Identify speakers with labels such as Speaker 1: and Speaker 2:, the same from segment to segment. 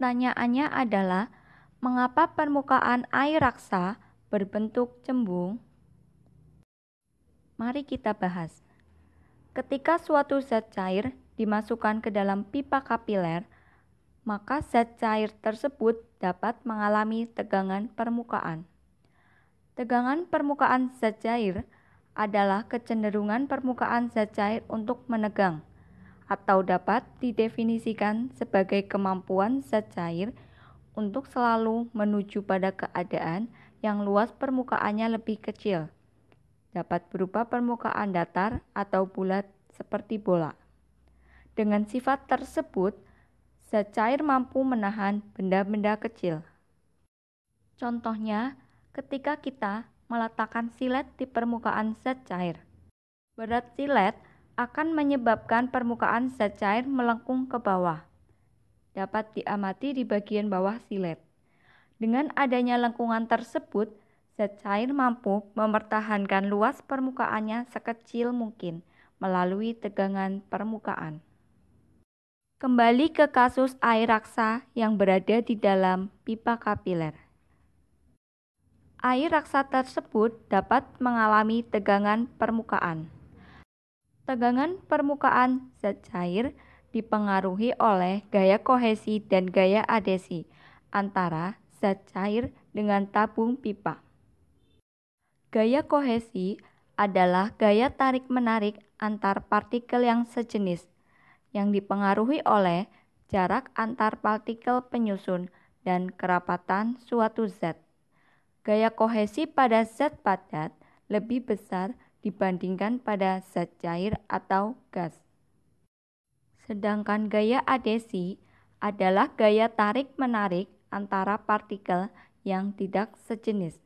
Speaker 1: pertanyaannya adalah, mengapa permukaan air raksa berbentuk cembung? Mari kita bahas. Ketika suatu zat cair dimasukkan ke dalam pipa kapiler, maka zat cair tersebut dapat mengalami tegangan permukaan. Tegangan permukaan zat cair adalah kecenderungan permukaan zat cair untuk menegang atau dapat didefinisikan sebagai kemampuan zat cair untuk selalu menuju pada keadaan yang luas permukaannya lebih kecil. Dapat berupa permukaan datar atau bulat seperti bola. Dengan sifat tersebut, zat cair mampu menahan benda-benda kecil. Contohnya, ketika kita meletakkan silet di permukaan zat cair. Berat silet akan menyebabkan permukaan zat cair melengkung ke bawah. Dapat diamati di bagian bawah silet. Dengan adanya lengkungan tersebut, zat cair mampu mempertahankan luas permukaannya sekecil mungkin melalui tegangan permukaan. Kembali ke kasus air raksa yang berada di dalam pipa kapiler. Air raksa tersebut dapat mengalami tegangan permukaan tegangan permukaan zat cair dipengaruhi oleh gaya kohesi dan gaya adesi antara zat cair dengan tabung pipa. Gaya kohesi adalah gaya tarik-menarik antar partikel yang sejenis yang dipengaruhi oleh jarak antar partikel penyusun dan kerapatan suatu zat. Gaya kohesi pada zat padat lebih besar dibandingkan pada zat cair atau gas. Sedangkan gaya adesi adalah gaya tarik-menarik antara partikel yang tidak sejenis.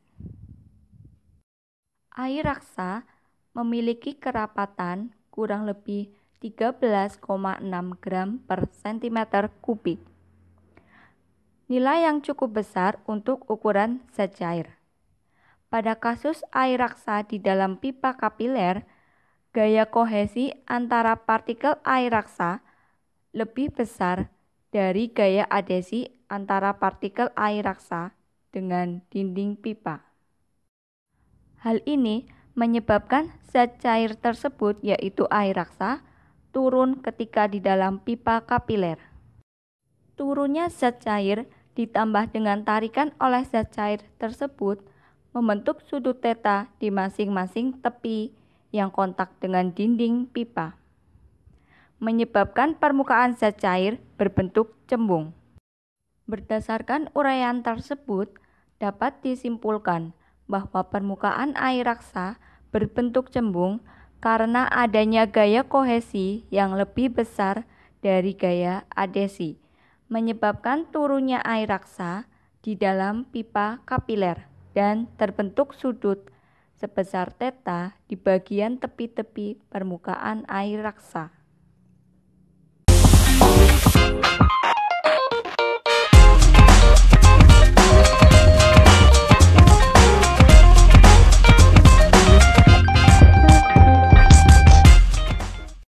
Speaker 1: Air raksa memiliki kerapatan kurang lebih 13,6 gram per cm kubik. Nilai yang cukup besar untuk ukuran zat cair. Pada kasus air raksa di dalam pipa kapiler, gaya kohesi antara partikel air raksa lebih besar dari gaya adhesi antara partikel air raksa dengan dinding pipa. Hal ini menyebabkan zat cair tersebut yaitu air raksa turun ketika di dalam pipa kapiler. Turunnya zat cair ditambah dengan tarikan oleh zat cair tersebut membentuk sudut teta di masing-masing tepi yang kontak dengan dinding pipa, menyebabkan permukaan zat cair berbentuk cembung. Berdasarkan uraian tersebut, dapat disimpulkan bahwa permukaan air raksa berbentuk cembung karena adanya gaya kohesi yang lebih besar dari gaya adesi, menyebabkan turunnya air raksa di dalam pipa kapiler dan terbentuk sudut sebesar teta di bagian tepi-tepi permukaan air raksa.